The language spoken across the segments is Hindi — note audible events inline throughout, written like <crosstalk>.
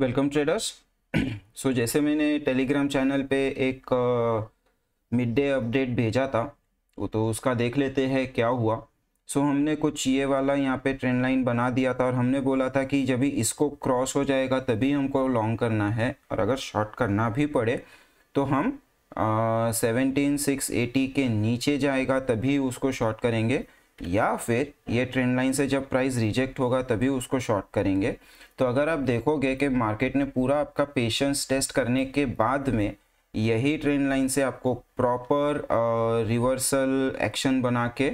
वेलकम ट्रेडर्स <clears throat> सो जैसे मैंने टेलीग्राम चैनल पे एक मिड डे अपडेट भेजा था वो तो उसका देख लेते हैं क्या हुआ सो so, हमने कुछ ये वाला यहाँ पे ट्रेंड लाइन बना दिया था और हमने बोला था कि जब भी इसको क्रॉस हो जाएगा तभी हमको लॉन्ग करना है और अगर शॉर्ट करना भी पड़े तो हम सेवनटीन सिक्स एटी के नीचे जाएगा तभी उसको शॉर्ट करेंगे या फिर ये ट्रेंड लाइन से जब प्राइस रिजेक्ट होगा तभी उसको शॉर्ट करेंगे तो अगर आप देखोगे कि मार्केट ने पूरा आपका पेशेंस टेस्ट करने के बाद में यही ट्रेंड लाइन से आपको प्रॉपर रिवर्सल एक्शन बना के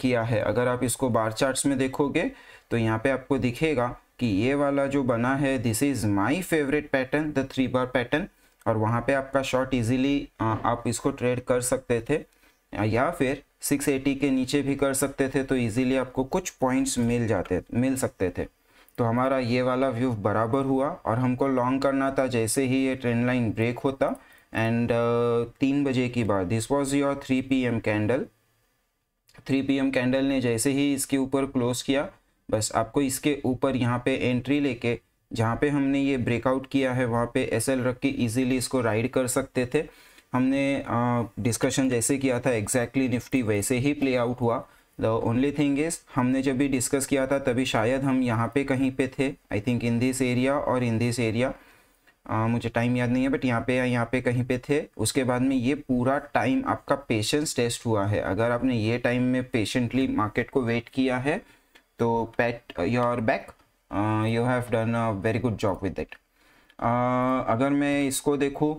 किया है अगर आप इसको बार चार्ट्स में देखोगे तो यहाँ पे आपको दिखेगा कि ये वाला जो बना है this is my favourite pattern the three bar pattern और वहाँ पे आपका शॉर्ट इजीली आप इसको ट्रेड कर सकते थे या फिर 680 के नीचे भी कर सकते थे तो इजीली आपको कुछ पॉइंट्स मिल जाते मिल सकते थे तो हमारा ये वाला व्यू बराबर हुआ और हमको लॉन्ग करना था जैसे ही ये ट्रेंड लाइन ब्रेक होता एंड uh, तीन बजे की बात this was your three P M candle three P M candle ने जैसे ही इसके ऊपर क्लोज किया बस आपको इसके ऊपर यहाँ पे एंट्री लेके जहाँ पे हमने ये ब्रेकआउट किया है वहाँ पे एस एल रख के ईजिली इसको राइड कर सकते थे हमने डिस्कशन uh, जैसे किया था एग्जैक्टली exactly निफ्टी वैसे ही प्ले आउट हुआ द ओनली थिंग इज़ हमने जब भी डिस्कस किया था तभी शायद हम यहाँ पे कहीं पे थे I think in this area और इन दिस एरिया मुझे टाइम याद नहीं है बट यहाँ पे या यहाँ पे कहीं पे थे उसके बाद में ये पूरा टाइम आपका पेशेंस टेस्ट हुआ है अगर आपने ये टाइम में पेशेंटली मार्केट को वेट किया है तो pat your back you have done a very good job with that अगर मैं इसको देखूँ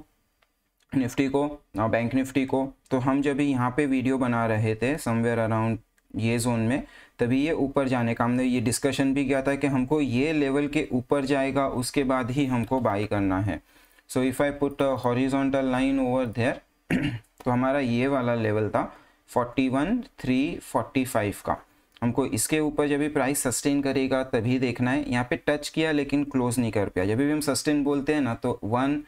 निफ्टी को बैंक निफ्टी को तो हम जब यहाँ पे वीडियो बना रहे थे समवेयर अराउंड ये जोन में तभी ये ऊपर जाने का हमने ये डिस्कशन भी किया था कि हमको ये लेवल के ऊपर जाएगा उसके बाद ही हमको बाई करना है so if I put horizontal line over there तो हमारा ये वाला लेवल था 41 345 का हमको इसके ऊपर जब भी प्राइस सस्टेन करेगा तभी देखना है यहाँ पे टच किया लेकिन क्लोज नहीं कर पाया जब भी हम सस्टेन बोलते हैं ना तो वन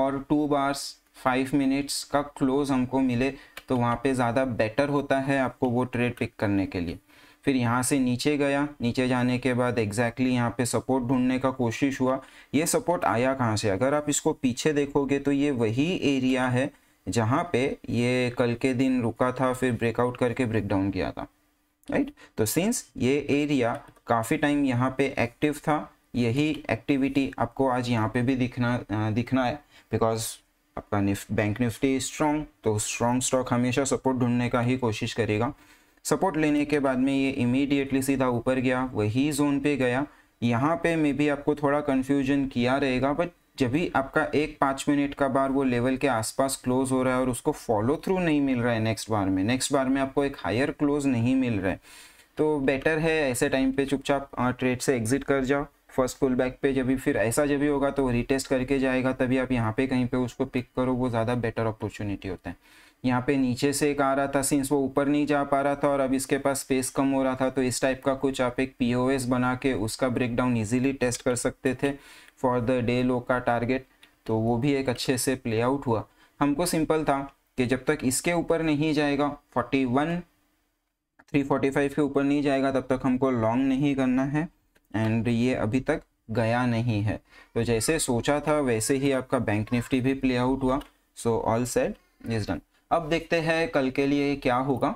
और टू बार्स फाइव मिनट्स का क्लोज हमको मिले तो वहाँ पे ज़्यादा बेटर होता है आपको वो ट्रेड पिक करने के लिए फिर यहाँ से नीचे गया नीचे जाने के बाद एग्जैक्टली exactly यहाँ पे सपोर्ट ढूंढने का कोशिश हुआ ये सपोर्ट आया कहाँ से अगर आप इसको पीछे देखोगे तो ये वही एरिया है जहाँ पे ये कल के दिन रुका था फिर ब्रेकआउट करके ब्रेकडाउन किया था राइट right? तो सिंस ये एरिया काफ़ी टाइम यहाँ पे एक्टिव था यही एक्टिविटी आपको आज यहाँ पे भी दिखना दिखना है बिकॉज आपका निफ्ट बैंक निफ्टी स्ट्रॉन्ग तो स्ट्रॉन्ग स्टॉक हमेशा सपोर्ट ढूंढने का ही कोशिश करेगा सपोर्ट लेने के बाद में ये इमीडिएटली सीधा ऊपर गया वही जोन पे गया यहाँ पे मे भी आपको थोड़ा कन्फ्यूजन किया रहेगा बट जब भी आपका एक पाँच मिनट का बार वो लेवल के आसपास क्लोज हो रहा है और उसको फॉलो थ्रू नहीं मिल रहा है नेक्स्ट बार में नेक्स्ट बार में आपको एक हायर क्लोज नहीं मिल रहा है तो बेटर है ऐसे टाइम पे चुपचाप ट्रेड से एग्जिट कर जाओ फर्स्ट पुल बैक पे जब भी फिर ऐसा जब भी होगा तो रिटेस्ट करके जाएगा तभी आप यहाँ पे कहीं पे उसको पिक करो वो ज़्यादा बेटर अपॉर्चुनिटी होता है यहाँ पे नीचे से एक आ रहा था सिंस वो ऊपर नहीं जा पा रहा था और अब इसके पास स्पेस कम हो रहा था तो इस टाइप का कुछ आप एक पी बना के उसका ब्रेकडाउन ईजिली टेस्ट कर सकते थे फॉर द डे लो का टारगेट तो वो भी एक अच्छे से प्ले आउट हुआ हमको सिंपल था कि जब तक इसके ऊपर नहीं जाएगा फोर्टी 345 के ऊपर नहीं जाएगा तब तक हमको लॉन्ग नहीं करना है एंड ये अभी तक गया नहीं है तो जैसे सोचा था वैसे ही आपका बैंक निफ्टी भी प्ले आउट हुआ so all set is done अब देखते हैं कल के लिए क्या होगा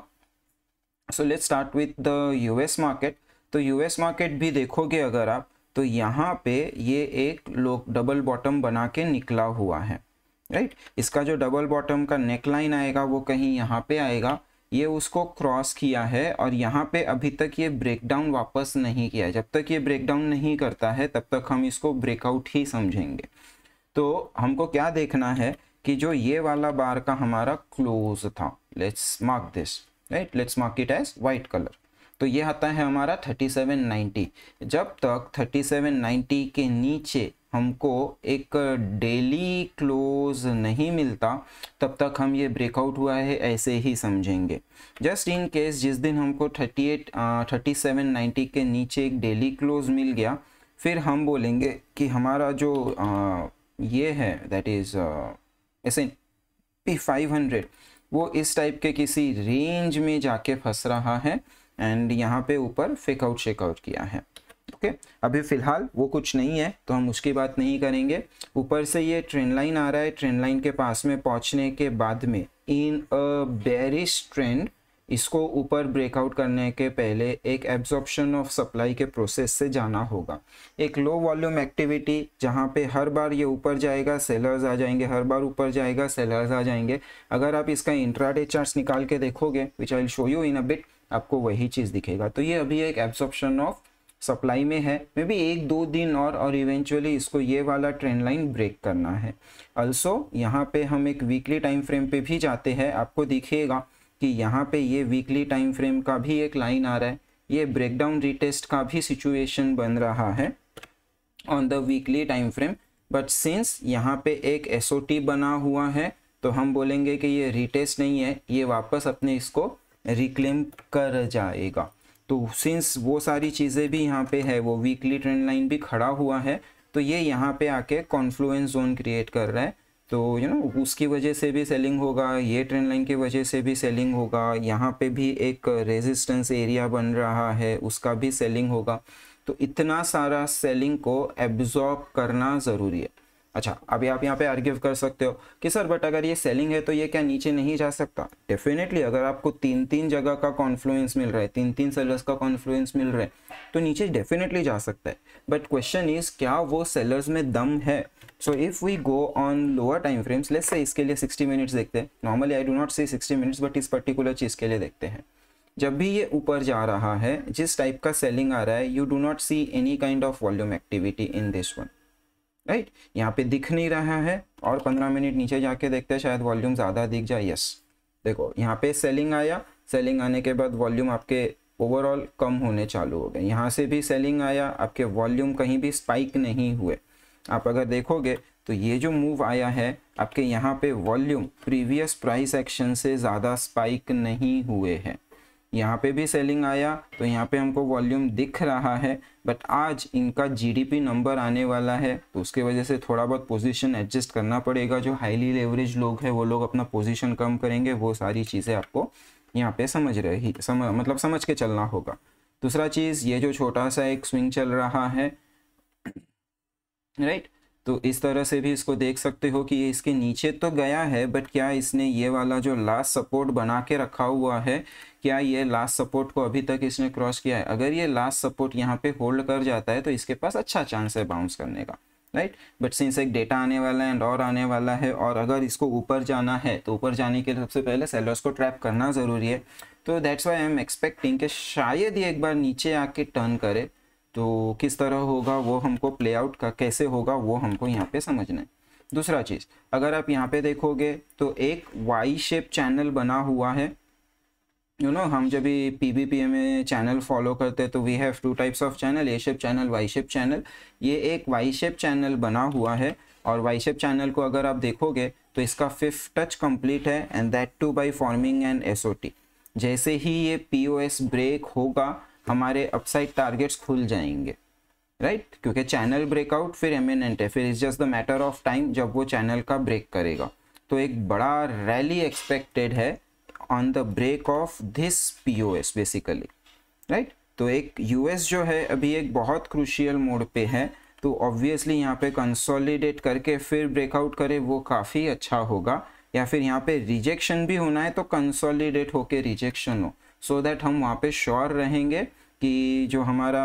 so let start with the US market तो यूएस मार्केट भी देखोगे अगर आप तो यहाँ पे ये एक लोग डबल बॉटम बना के निकला हुआ है राइट right? इसका जो डबल बॉटम का नेक लाइन आएगा वो कहीं यहाँ पे आएगा ये उसको क्रॉस किया है और यहाँ पे अभी तक ये ब्रेकडाउन वापस नहीं किया जब तक ये ब्रेकडाउन नहीं करता है तब तक हम इसको ब्रेकआउट ही समझेंगे तो हमको क्या देखना है कि जो ये वाला बार का हमारा क्लोज था let's mark this right let's mark it as white colour तो ये आता है हमारा 3790 जब तक 3790 के नीचे हमको एक डेली क्लोज नहीं मिलता तब तक हम ये ब्रेकआउट हुआ है ऐसे ही समझेंगे जस्ट इन केस जिस दिन हमको 38 3790 के नीचे एक डेली क्लोज मिल गया फिर हम बोलेंगे कि हमारा जो आ, ये है that is S and P five hundred वो इस टाइप के किसी रेंज में जाके फंस रहा है एंड यहाँ पे ऊपर फेकआउट शेकआउट किया है ओके okay? अभी फिलहाल वो कुछ नहीं है तो हम उसकी बात नहीं करेंगे ऊपर से ये ट्रेन लाइन आ रहा है ट्रेंड लाइन के पास में पहुँचने के बाद में इन अ बेरिश ट्रेंड इसको ऊपर ब्रेकआउट करने के पहले एक एब्जॉर्प्शन ऑफ सप्लाई के प्रोसेस से जाना होगा एक लो वॉल्यूम एक्टिविटी जहाँ पे हर बार ये ऊपर जाएगा सेलर्स आ जाएंगे हर बार ऊपर जाएगा सेलर्स आ जाएंगे अगर आप इसका इंट्राडे चार्ट निकाल के देखोगे which I show you in a bit आपको वही चीज़ दिखेगा तो ये अभी एक एब्सॉर्प्शन ऑफ सप्लाई में है मे बी एक दो दिन और और इवेंचुअली इसको ये वाला ट्रेंड लाइन ब्रेक करना है अल्सो यहाँ पे हम एक वीकली टाइम फ्रेम पे भी जाते हैं आपको दिखेगा कि यहाँ पे ये वीकली टाइम फ्रेम का भी एक लाइन आ रहा है ये ब्रेकडाउन रिटेस्ट का भी सिचुएशन बन रहा है on the weekly time frame but since यहाँ पे एक एस बना हुआ है तो हम बोलेंगे कि ये रिटेस्ट नहीं है ये वापस अपने इसको रिक्लेम कर जाएगा तो सिंस वो सारी चीज़ें भी यहाँ पे है वो वीकली ट्रेंड लाइन भी खड़ा हुआ है तो ये यहाँ पे आके कॉन्फ्लुएंस जोन क्रिएट कर रहा है तो यू you नो know, उसकी वजह से भी सेलिंग होगा ये ट्रेंड लाइन की वजह से भी सेलिंग होगा यहाँ पे भी एक रेजिस्टेंस एरिया बन रहा है उसका भी सेलिंग होगा तो इतना सारा सेलिंग को एब्जॉर्ब करना ज़रूरी है अच्छा अभी आप यहाँ पे आर्ग्यू कर सकते हो कि सर बट अगर ये सेलिंग है तो ये क्या नीचे नहीं जा सकता डेफिनेटली अगर आपको तीन तीन जगह का कॉन्फ्लुएंस मिल रहा है तीन तीन सेलर्स का कॉन्फ्लुएंस मिल रहा है तो नीचे डेफिनेटली जा सकता है बट क्वेश्चन इज क्या वो सेलर्स में दम है so if we go on lower time frames let से इसके लिए सिक्सटी मिनट्स देखते हैं normally I do not see sixty minutes but इस पर्टिकुलर चीज़ के लिए देखते हैं जब भी ये ऊपर जा रहा है जिस टाइप का सेलिंग आ रहा है you do not see any kind of volume activity in this one right यहाँ पे दिख नहीं रहा है और पंद्रह मिनट नीचे जाके देखते हैं शायद वॉल्यूम ज़्यादा दिख जाए यस देखो यहाँ पे सेलिंग आया सेलिंग आने के बाद वॉल्यूम आपके ओवरऑल कम होने चालू हो गए यहाँ से भी सेलिंग आया आपके वॉल्यूम कहीं भी स्पाइक नहीं हुए आप अगर देखोगे तो ये जो मूव आया है आपके यहाँ पे वॉल्यूम प्रीवियस प्राइस एक्शन से ज़्यादा स्पाइक नहीं हुए हैं यहाँ पे भी सेलिंग आया तो यहाँ पे हमको वॉल्यूम दिख रहा है बट आज इनका जीडीपी नंबर आने वाला है तो उसके वजह से थोड़ा बहुत पोजीशन एडजस्ट करना पड़ेगा जो हाईली लेवरेज लोग हैं वो लोग अपना पोजीशन कम करेंगे वो सारी चीज़ें आपको यहाँ पे समझ रही सम मतलब समझ के चलना होगा दूसरा चीज़ ये जो छोटा सा एक स्विंग चल रहा है राइट right? तो इस तरह से भी इसको देख सकते हो कि ये इसके नीचे तो गया है बट क्या इसने ये वाला जो लास्ट सपोर्ट बना के रखा हुआ है क्या ये लास्ट सपोर्ट को अभी तक इसने क्रॉस किया है अगर ये लास्ट सपोर्ट यहाँ पे होल्ड कर जाता है तो इसके पास अच्छा चांस है बाउंस करने का राइट बट सिंस एक डेटा आने वाला है एंड और आने वाला है और अगर इसको ऊपर जाना है तो ऊपर जाने के लिए सबसे पहले सेलर्स को ट्रैप करना ज़रूरी है तो that's why I am expecting कि शायद ये एक बार नीचे आके टर्न करे तो किस तरह होगा वो हमको प्ले आउट का कैसे होगा वो हमको यहाँ पे समझना है दूसरा चीज़ अगर आप यहाँ पे देखोगे तो एक वाई शेप चैनल बना हुआ है यू नो हम जब भी पी बी पी में चैनल फॉलो करते हैं तो we have two types of channel A shape channel Y shape channel ये एक वाई शेप चैनल बना हुआ है और वाई शेप चैनल को अगर आप देखोगे तो इसका फिफ्थ टच कंप्लीट है and that too by forming an S जैसे ही ये पी ब्रेक होगा हमारे अपसाइड टारगेट्स खुल जाएंगे राइट right? क्योंकि चैनल ब्रेकआउट फिर एमिनेंट है फिर is just the matter of time जब वो चैनल का ब्रेक करेगा तो एक बड़ा रैली एक्सपेक्टेड है on the break of this POS basically right तो एक यूएस जो है अभी एक बहुत क्रूशियल मोड पे है तो ऑब्वियसली यहाँ पे कंसोलिडेट करके फिर ब्रेकआउट करे वो काफ़ी अच्छा होगा या फिर यहाँ पे रिजेक्शन भी होना है तो कंसोलिडेट होके रिजेक्शन हो सो so दैट हम वहाँ पे श्योर रहेंगे कि जो हमारा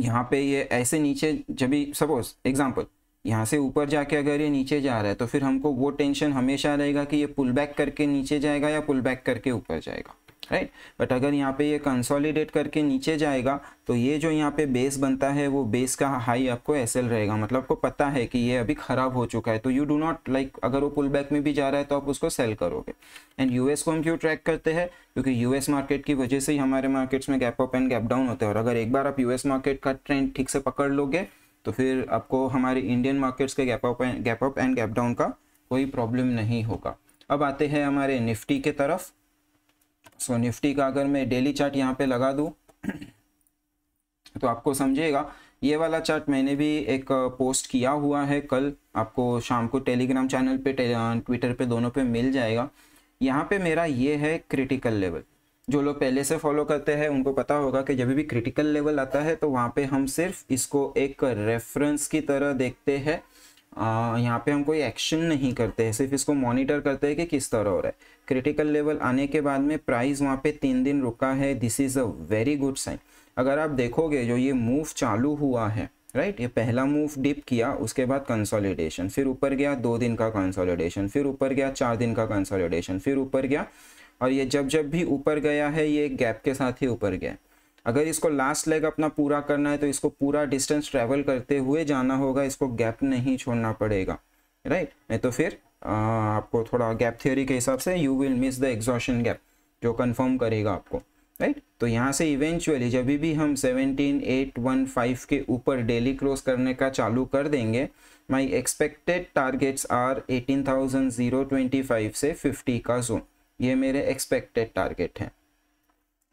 यहाँ पे ये ऐसे नीचे जब भी सपोज एग्जाम्पल यहाँ से ऊपर जाके अगर ये नीचे जा रहा है तो फिर हमको वो टेंशन हमेशा रहेगा कि ये पुल बैक करके नीचे जाएगा या पुल बैक करके ऊपर जाएगा राइट बट अगर यहाँ पे ये कंसोलिडेट करके नीचे जाएगा तो ये जो यहाँ पे बेस बनता है वो बेस का हाई आपको एस रहेगा मतलब आपको पता है कि ये अभी खराब हो चुका है तो यू डू नॉट लाइक अगर वो पुल बैक में भी जा रहा है तो आप उसको सेल करोगे एंड यूएस को हम क्यों ट्रैक करते हैं क्योंकि यूएस मार्केट की वजह से ही हमारे मार्केट्स में gap up and gap down होते हैं और अगर एक बार आप यूएस मार्केट का ट्रेंड ठीक से पकड़ लोगे तो फिर आपको हमारे इंडियन मार्केट्स के gap up gap up and gap down का कोई प्रॉब्लम नहीं होगा अब आते हैं हमारे निफ्टी के तरफ सो निफ्टी का अगर मैं डेली चार्ट यहाँ पे लगा दूँ तो आपको समझेगा ये वाला चार्ट मैंने भी एक पोस्ट किया हुआ है कल आपको शाम को टेलीग्राम चैनल पे ट्विटर पे दोनों पे मिल जाएगा यहाँ पे मेरा ये है क्रिटिकल लेवल जो लोग पहले से फॉलो करते हैं उनको पता होगा कि जब भी क्रिटिकल लेवल आता है तो वहाँ पे हम सिर्फ इसको एक रेफरेंस की तरह देखते हैं यहाँ पे हम कोई एक्शन नहीं करते हैं सिर्फ इसको मॉनिटर करते हैं कि किस तरह हो रहा है क्रिटिकल लेवल आने के बाद में प्राइस वहाँ पे तीन दिन रुका है this is a very good sign अगर आप देखोगे जो ये मूव चालू हुआ है राइट ये पहला मूव डिप किया उसके बाद कंसोलिडेशन फिर ऊपर गया दो दिन का कंसोलिडेशन फिर ऊपर गया चार दिन का कंसोलिडेशन फिर ऊपर गया और ये जब जब भी ऊपर गया है ये गैप के साथ ही ऊपर गया अगर इसको लास्ट लेग अपना पूरा करना है तो इसको पूरा डिस्टेंस ट्रेवल करते हुए जाना होगा इसको गैप नहीं छोड़ना पड़ेगा राइट नहीं तो फिर आपको थोड़ा गैप थ्योरी के हिसाब से you will miss the exhaustion gap जो कंफर्म करेगा आपको राइट right? तो यहाँ से इवेंचुअली जब भी हम 17815 के ऊपर डेली क्लोज करने का चालू कर देंगे माय एक्सपेक्टेड टारगेट्स आर 18,025 से 50 का जोन ये मेरे एक्सपेक्टेड टारगेट हैं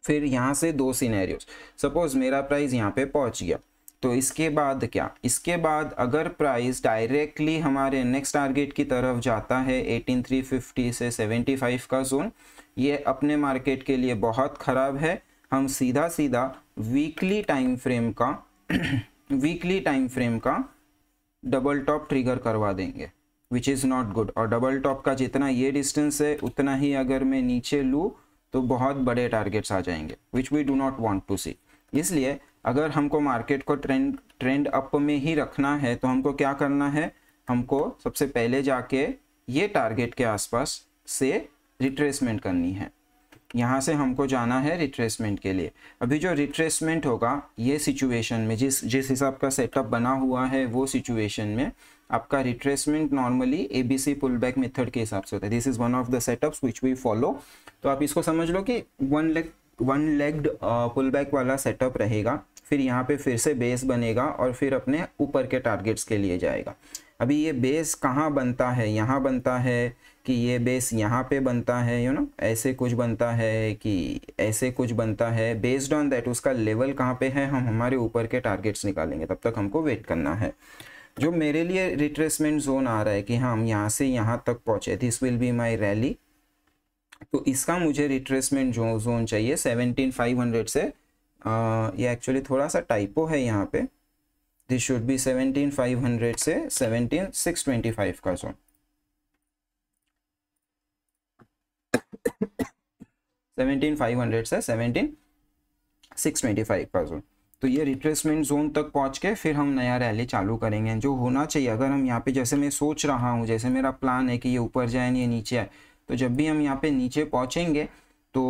फिर यहाँ से दो सीनेरियोस सपोज मेरा प्राइस यहाँ पे पहुँच गया तो इसके बाद क्या इसके बाद अगर प्राइस डायरेक्टली हमारे नेक्स्ट टारगेट की तरफ जाता है 18350 से 75 का जोन ये अपने मार्केट के लिए बहुत ख़राब है हम सीधा सीधा वीकली टाइम फ्रेम का वीकली टाइम फ्रेम का डबल टॉप ट्रिगर करवा देंगे विच इज़ नॉट गुड और डबल टॉप का जितना ये डिस्टेंस है उतना ही अगर मैं नीचे लूँ तो बहुत बड़े टारगेट्स आ जाएंगे which we do not want to see इसलिए अगर हमको मार्केट को ट्रेंड ट्रेंड अप में ही रखना है तो हमको क्या करना है हमको सबसे पहले जाके ये टारगेट के आसपास से रिट्रेसमेंट करनी है यहाँ से हमको जाना है रिट्रेसमेंट के लिए अभी जो रिट्रेसमेंट होगा ये सिचुएशन में जिस जिस हिसाब का सेटअप बना हुआ है वो सिचुएशन में आपका retracement normally A B C pull back method के हिसाब से होता है this is one of the setups which we follow तो आप इसको समझ लो कि one leg one legged pull back वाला सेटअप रहेगा फिर यहाँ पे फिर से बेस बनेगा और फिर अपने ऊपर के टारगेट्स के लिए जाएगा अभी ये बेस कहाँ बनता है यहाँ बनता है कि ये बेस यहाँ पे बनता है यू नो ऐसे कुछ बनता है कि ऐसे कुछ बनता है बेस्ड ऑन दैट उसका लेवल कहाँ पे है हम हमारे ऊपर के टारगेट्स निकालेंगे तब तक हमको वेट करना है जो मेरे लिए रिट्रेसमेंट जोन आ रहा है कि हाँ, हम यहाँ से यहाँ तक पहुँचे this will be my rally तो इसका मुझे रिट्रेसमेंट जो जोन चाहिए सेवनटीन फाइव हंड्रेड से ये एक्चुअली थोड़ा सा टाइपो है यहाँ पे this should be seventeen five hundred से सेवनटीन सिक्स ट्वेंटी फाइव का जोन सेवनटीन फाइव हंड्रेड से सेवनटीन सिक्स ट्वेंटी फाइव का जोन तो ये रिट्रेसमेंट जोन तक पहुंच के फिर हम नया रैली चालू करेंगे जो होना चाहिए अगर हम यहाँ पे जैसे मैं सोच रहा हूँ जैसे मेरा प्लान है कि ये ऊपर जाए ये नीचे आए तो जब भी हम यहाँ पे नीचे पहुँचेंगे तो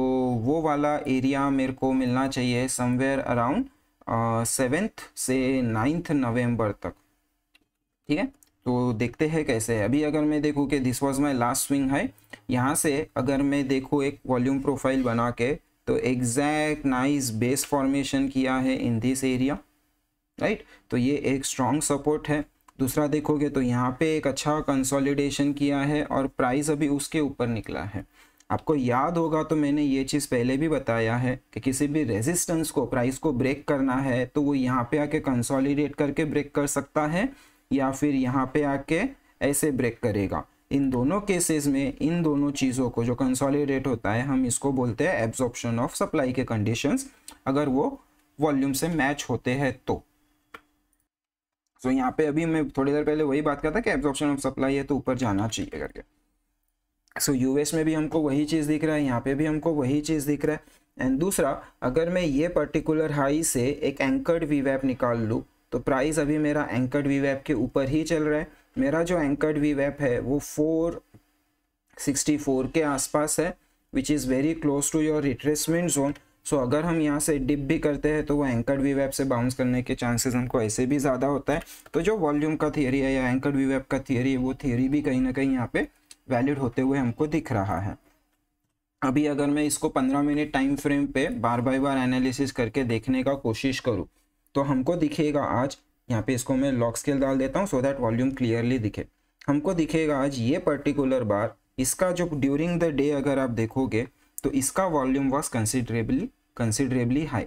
वो वाला एरिया मेरे को मिलना चाहिए समवेयर अराउंड सेवेंथ से नाइन्थ नवंबर तक ठीक है तो देखते हैं कैसे है अभी अगर मैं देखूँ कि this was my last swing है यहाँ से अगर मैं देखूँ एक वॉल्यूम प्रोफाइल बना के तो एग्जैक्ट नाइस बेस फॉर्मेशन किया है इन दिस एरिया राइट तो ये एक स्ट्रॉन्ग सपोर्ट है दूसरा देखोगे तो यहाँ पे एक अच्छा कंसोलिडेशन किया है और प्राइस अभी उसके ऊपर निकला है आपको याद होगा तो मैंने ये चीज़ पहले भी बताया है कि किसी भी रेजिस्टेंस को प्राइस को ब्रेक करना है तो वो यहाँ पे आके कंसोलिडेट करके ब्रेक कर सकता है या फिर यहाँ पे आके ऐसे ब्रेक करेगा इन दोनों केसेस में इन दोनों चीज़ों को जो कंसोलिडेट होता है हम इसको बोलते हैं एब्जॉर्प्शन ऑफ सप्लाई के कंडीशन अगर वो वॉल्यूम से मैच होते हैं तो सो so, यहाँ पे अभी मैं थोड़ी देर पहले वही बात करता कि एब्जॉर्प्शन ऑफ सप्लाई है तो ऊपर जाना चाहिए करके सो यूएस में भी हमको वही चीज़ दिख रहा है यहाँ पे भी हमको वही चीज़ दिख रहा है एंड दूसरा अगर मैं ये पर्टिकुलर हाई से एक एंकर्ड वी वैप निकाल लूँ तो प्राइस अभी मेरा एंकर्ड वी वैप के ऊपर ही चल रहा है मेरा जो एंकर्ड वी वैप है वो फोर सिक्सटी फोर के आसपास है which is very close to your retracement zone so अगर हम यहाँ से डिप भी करते हैं तो वो एंकर्ड वी वैप से बाउंस करने के चांसेस हमको ऐसे भी ज़्यादा होता है तो जो वॉल्यूम का थियरी है या एंकर्ड वी वैप का थियरी है वो थियरी भी कहीं ना कहीं यहाँ पे वैलिड होते हुए हमको दिख रहा है अभी अगर मैं इसको 15 मिनट टाइम फ्रेम पे बार बाय बार एनालिसिस करके देखने का कोशिश करूँ तो हमको दिखेगा आज यहाँ पे इसको मैं लॉक स्केल डाल देता हूँ सो दैट वॉल्यूम क्लियरली दिखे हमको दिखेगा आज ये पर्टिकुलर बार इसका जो ड्यूरिंग द डे अगर आप देखोगे तो इसका volume was considerably considerably high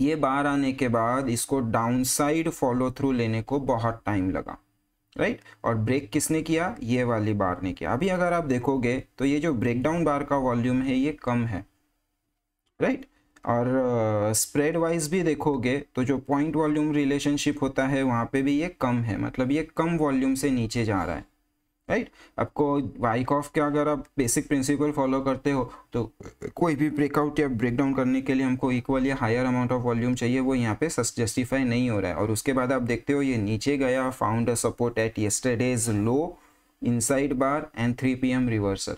ये बार आने के बाद इसको डाउन साइड फॉलो थ्रू लेने को बहुत टाइम लगा राइट और ब्रेक किसने किया ये वाली बार ने किया अभी अगर आप देखोगे तो ये जो ब्रेकडाउन बार का वॉल्यूम है ये कम है राइट और स्प्रेड uh, वाइज भी देखोगे तो जो पॉइंट वॉल्यूम रिलेशनशिप होता है वहाँ पे भी ये कम है मतलब ये कम वॉल्यूम से नीचे जा रहा है राइट आपको वाइक ऑफ के अगर आप बेसिक प्रिंसिपल फॉलो करते हो तो कोई भी ब्रेकआउट या ब्रेकडाउन करने के लिए हमको इक्वल या हायर अमाउंट ऑफ वॉल्यूम चाहिए वो यहाँ पे जस्टिफाई नहीं हो रहा है और उसके बाद आप देखते हो ये नीचे गया found support at yesterday's low inside bar and three P M reversal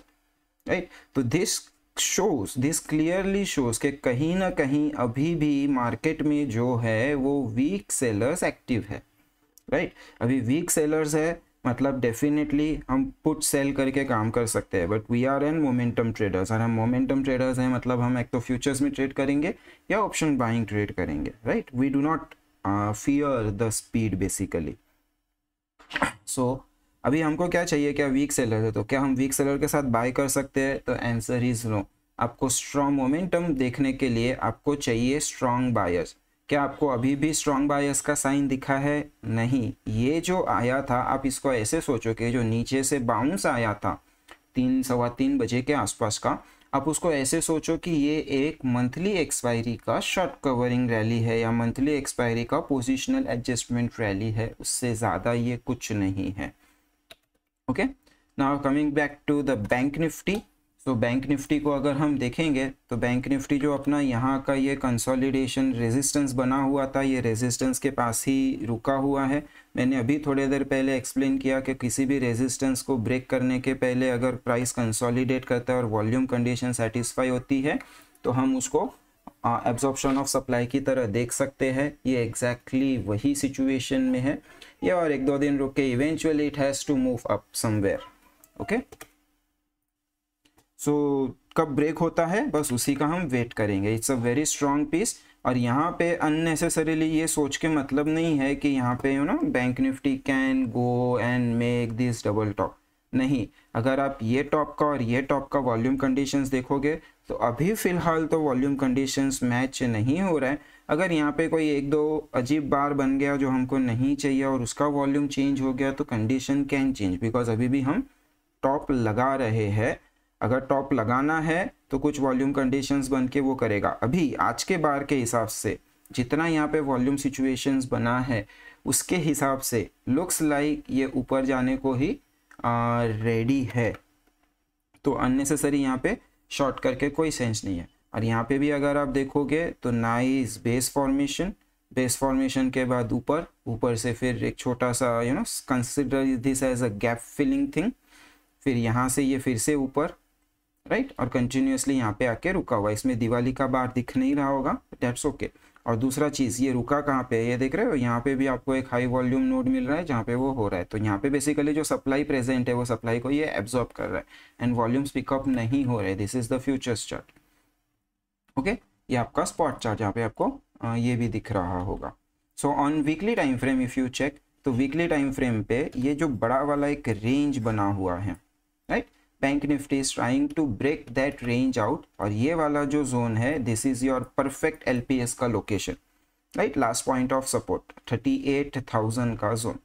right तो this shows this clearly shows के कहीं ना कहीं अभी भी मार्केट में जो है वो वीक सेलर्स एक्टिव है राइट right? अभी वीक सेलर्स है मतलब डेफिनेटली हम पुट सेल करके काम कर सकते हैं but we are an momentum traders और हम मोमेंटम ट्रेडर्स हैं मतलब हम एक तो फ्यूचर्स में ट्रेड करेंगे या ऑप्शन बाइंग ट्रेड करेंगे right we do not fear the speed basically so अभी हमको क्या चाहिए क्या वीक सेलर है तो क्या हम वीक सेलर के साथ बाय कर सकते हैं तो आंसर इज नो आपको स्ट्रॉन्ग मोमेंटम देखने के लिए आपको चाहिए स्ट्रांग बायर्स क्या आपको अभी भी स्ट्रॉन्ग बायस का साइन दिखा है नहीं ये जो आया था आप इसको ऐसे सोचो कि जो नीचे से बाउंस आया था तीन सवा तीन बजे के आसपास का आप उसको ऐसे सोचो कि ये एक मंथली एक्सपायरी का शॉर्ट कवरिंग रैली है या मंथली एक्सपायरी का पोजिशनल एडजस्टमेंट रैली है उससे ज़्यादा ये कुछ नहीं है okay now coming back to the bank Nifty तो बैंक निफ्टी को अगर हम देखेंगे तो बैंक निफ्टी जो अपना यहाँ का ये कंसोलिडेशन रेजिस्टेंस बना हुआ था ये रेजिस्टेंस के पास ही रुका हुआ है मैंने अभी थोड़ी देर पहले एक्सप्लेन किया कि किसी भी रेजिस्टेंस को ब्रेक करने के पहले अगर प्राइस कंसोलिडेट करता है और वॉल्यूम कंडीशन सेटिस्फाई होती है तो हम उसको एब्जॉर्बशन ऑफ सप्लाई की तरह देख सकते हैं ये एग्जैक्टली exactly वही सिचुएशन में है या और एक दो दिन रुक के eventually it has to move up somewhere okay so so, कब ब्रेक होता है बस उसी का हम वेट करेंगे it's a very strong piece और यहाँ पे अननेसेसरीली ये सोच के मतलब नहीं है कि यहाँ पे you know bank Nifty can go and make this double top नहीं अगर आप ये टॉप का और ये टॉप का वॉल्यूम कंडीशंस देखोगे तो अभी फ़िलहाल तो वॉल्यूम कंडीशंस मैच नहीं हो रहा है अगर यहाँ पे कोई एक दो अजीब बार बन गया जो हमको नहीं चाहिए और उसका वॉल्यूम चेंज हो गया तो कंडीशन कैन चेंज बिकॉज अभी भी हम टॉप लगा रहे हैं अगर टॉप लगाना है तो कुछ वॉल्यूम कंडीशंस बन के वो करेगा अभी आज के बार के हिसाब से जितना यहाँ पे वॉल्यूम सिचुएशंस बना है उसके हिसाब से लुक्स लाइक ये ऊपर जाने को ही रेडी है तो अननेसेसरी यहाँ पे शॉर्ट करके कोई सेंस नहीं है और यहाँ पे भी अगर आप देखोगे तो nice base formation base formation के बाद ऊपर ऊपर से फिर एक छोटा सा you know consider this as a gap filling thing फिर यहाँ से ये फिर से ऊपर राइट और कंटिन्यूसली यहाँ पे आके रुका हुआ इसमें दिवाली का बार दिख नहीं रहा होगा डेट्स ओके और दूसरा चीज़ ये रुका कहाँ पे है ये देख रहे हो यहाँ पे भी आपको एक हाई वॉल्यूम नोड मिल रहा है जहाँ पे वो हो रहा है तो यहाँ पे बेसिकली जो सप्लाई प्रेजेंट है वो सप्लाई को ये एब्जॉर्ब कर रहा है एंड वॉल्यूम्स पिकअप नहीं हो रहे this is the futures chart okay ये आपका स्पॉट चार्ट यहाँ पे आपको ये भी दिख रहा होगा so on weekly time frame if you check तो वीकली टाइम फ्रेम पे ये जो बड़ा वाला एक रेंज बना हुआ है bank Nifty is trying to break that range out और ये वाला जो जोन है this is your perfect L का location right last point of support thirty eight thousand का जोन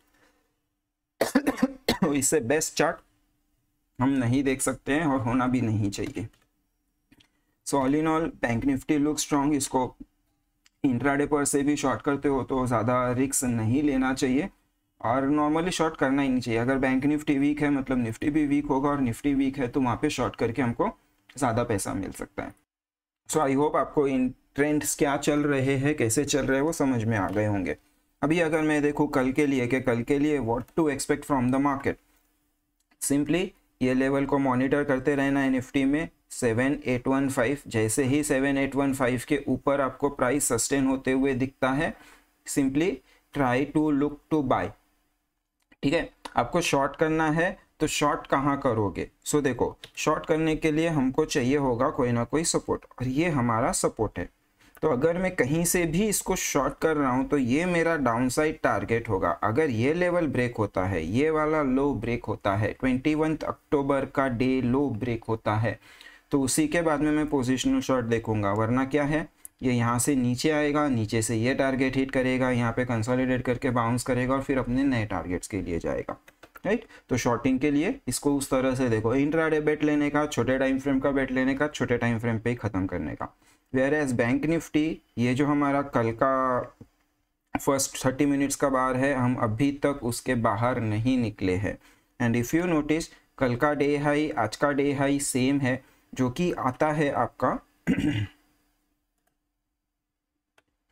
<coughs> तो इससे बेस्ट चार्ट हम नहीं देख सकते हैं और होना भी नहीं चाहिए so all in all bank Nifty look strong इसको इंट्राडे पर से भी शॉर्ट करते हो तो ज़्यादा रिक्स नहीं लेना चाहिए और नॉर्मली शॉर्ट करना ही नहीं चाहिए अगर बैंक निफ्टी वीक है मतलब निफ्टी भी वीक होगा और निफ्टी वीक है तो वहाँ पे शॉर्ट करके हमको ज़्यादा पैसा मिल सकता है सो आई होप आपको इन ट्रेंड्स क्या चल रहे हैं कैसे चल रहे हैं वो समझ में आ गए होंगे अभी अगर मैं देखूँ कल के लिए कि कल के लिए what to expect from the market simply ये लेवल को मॉनिटर करते रहना है निफ्टी में सेवन एट वन फाइव जैसे ही सेवन एट वन फाइव के ऊपर आपको प्राइस सस्टेन होते हुए दिखता है simply try to look to buy ठीक है आपको शॉर्ट करना है तो शॉर्ट कहाँ करोगे सो देखो शॉर्ट करने के लिए हमको चाहिए होगा कोई ना कोई सपोर्ट और ये हमारा सपोर्ट है तो अगर मैं कहीं से भी इसको शॉर्ट कर रहा हूँ तो ये मेरा डाउनसाइड टारगेट होगा अगर ये लेवल ब्रेक होता है ये वाला लो ब्रेक होता है ट्वेंटी अक्टूबर का डे लो ब्रेक होता है तो उसी के बाद में मैं पोजिशनल शॉर्ट देखूंगा वरना क्या है ये यहाँ से नीचे आएगा नीचे से ये टारगेट हिट करेगा यहाँ पे कंसोलिडेट करके बाउंस करेगा और फिर अपने नए टारगेट्स के लिए जाएगा राइट तो शॉर्टिंग के लिए इसको उस तरह से देखो इंट्राडे बेट लेने का छोटे टाइम फ्रेम का बेट लेने का छोटे टाइम फ्रेम पे ही ख़त्म करने का वेयर एज बैंक निफ्टी ये जो हमारा कल का फर्स्ट थर्टी मिनट्स का बार है हम अभी तक उसके बाहर नहीं निकले हैं एंड इफ़ यू नोटिस कल का डे हाई आज का डे हाई सेम है जो कि आता है आपका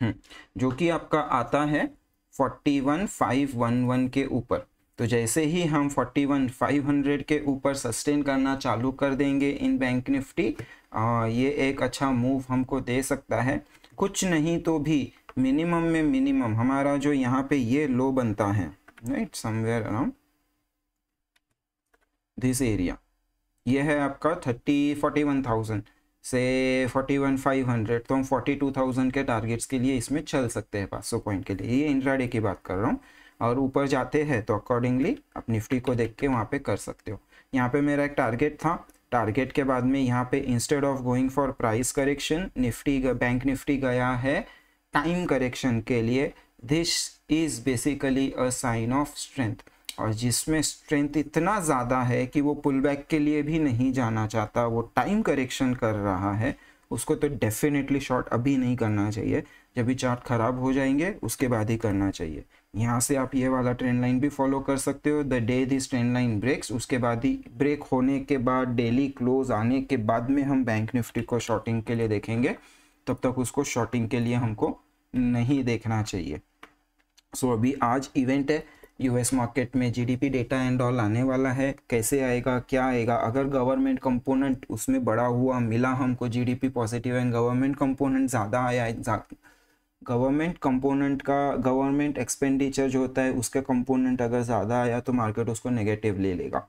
हम्म, जो कि आपका आता है forty one five one one के ऊपर तो जैसे ही हम फोर्टी वन फाइव हंड्रेड के ऊपर सस्टेन करना चालू कर देंगे इन बैंक निफ्टी आ, ये एक अच्छा मूव हमको दे सकता है कुछ नहीं तो भी मिनिमम में मिनिमम हमारा जो यहाँ पे ये लो बनता है right somewhere around this area ये है आपका थर्टी फोर्टी वन थाउजेंड से फोर्टी वन फाइव हंड्रेड तो हम फोर्टी टू थाउजेंड के टारगेट्स के लिए इसमें चल सकते हैं पाँच सौ पॉइंट के लिए ये इंट्राडे की बात कर रहा हूँ और ऊपर जाते हैं तो अकॉर्डिंगली आप निफ्टी को देख के वहाँ पे कर सकते हो यहाँ पे मेरा एक टारगेट था टारगेट के बाद में यहाँ पे instead of going for price correction Nifty bank Nifty गया है टाइम करेक्शन के लिए this is basically a sign of strength और जिसमें स्ट्रेंथ इतना ज़्यादा है कि वो पुल बैक के लिए भी नहीं जाना चाहता वो टाइम करेक्शन कर रहा है उसको तो डेफिनेटली शॉर्ट अभी नहीं करना चाहिए जब भी चार्ट खराब हो जाएंगे उसके बाद ही करना चाहिए यहाँ से आप ये वाला ट्रेंड लाइन भी फॉलो कर सकते हो the day this trend line breaks उसके बाद ही ब्रेक होने के बाद डेली क्लोज आने के बाद में हम बैंक निफ्टी को शॉर्टिंग के लिए देखेंगे तब तक उसको शॉर्टिंग के लिए हमको नहीं देखना चाहिए सो so, अभी आज इवेंट है यूएस मार्केट में जीडीपी डेटा एंड ऑल आने वाला है कैसे आएगा क्या आएगा अगर गवर्नमेंट कंपोनेंट उसमें बड़ा हुआ मिला हमको GDP positive and government component ज़्यादा आया गवर्नमेंट कंपोनेंट का गवर्नमेंट एक्सपेंडिचर जो होता है उसका कंपोनेंट अगर ज़्यादा आया तो मार्केट उसको नेगेटिव ले लेगा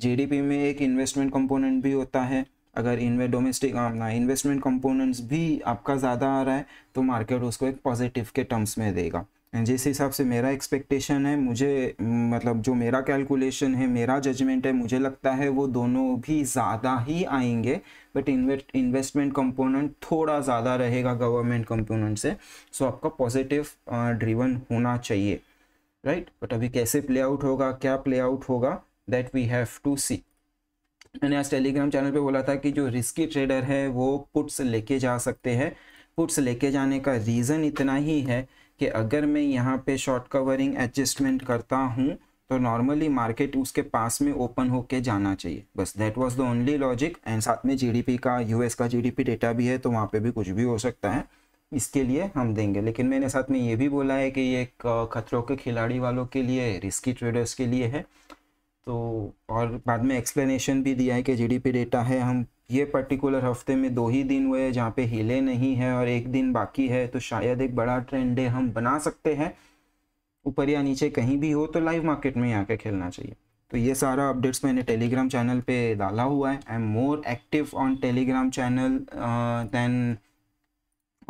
जी में एक इन्वेस्टमेंट कंपोनेंट भी होता है अगर इन डोमेस्टिक अपना इन्वेस्टमेंट कंपोनेंट्स भी आपका ज़्यादा आ रहा है तो मार्केट उसको एक पॉजिटिव के टर्म्स में देगा जिस हिसाब से मेरा एक्सपेक्टेशन है मुझे मतलब जो मेरा कैलकुलेशन है मेरा जजमेंट है मुझे लगता है वो दोनों भी ज़्यादा ही आएंगे बट इन्वेस्ट इन्वेस्टमेंट कंपोनेंट थोड़ा ज़्यादा रहेगा गवर्नमेंट कंपोनेंट से सो so आपका पॉजिटिव ड्रिवन होना चाहिए राइट right? बट अभी कैसे प्ले आउट होगा क्या प्ले आउट होगा that we have to see मैंने आज टेलीग्राम चैनल पर बोला था कि जो रिस्की ट्रेडर है वो पुट्स लेके जा सकते हैं पुट्स लेके जाने का रीज़न इतना ही है कि अगर मैं यहाँ पे शॉर्ट कवरिंग एडजस्टमेंट करता हूँ तो नॉर्मली मार्केट उसके पास में ओपन होके जाना चाहिए बस that was the only logic and साथ में जीडीपी का यूएस का जीडीपी डेटा भी है तो वहाँ पे भी कुछ भी हो सकता है इसके लिए हम देंगे लेकिन मैंने साथ में ये भी बोला है कि ये एक खतरों के खिलाड़ी वालों के लिए रिस्की ट्रेडर्स के लिए है तो और बाद में एक्सप्लेनेशन भी दिया है कि जी डेटा है हम ये पर्टिकुलर हफ्ते में दो ही दिन हुए जहाँ पे हिले नहीं है और एक दिन बाकी है तो शायद एक बड़ा ट्रेंड डे हम बना सकते हैं ऊपर या नीचे कहीं भी हो तो लाइव मार्केट में आके खेलना चाहिए तो ये सारा अपडेट्स मैंने टेलीग्राम चैनल पे डाला हुआ है I am more active on Telegram channel than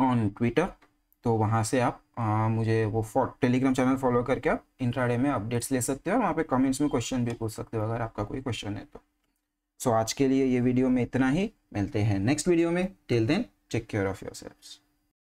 on Twitter तो वहाँ से आप आ, uh, मुझे वो टेलीग्राम चैनल फॉलो करके आप इंट्राडे में अपडेट्स ले सकते हो और वहाँ पे कमेंट्स में क्वेश्चन भी पूछ सकते हो अगर आपका कोई क्वेश्चन है तो सो so, आज के लिए ये वीडियो में इतना ही मिलते हैं नेक्स्ट वीडियो में till then take care of your self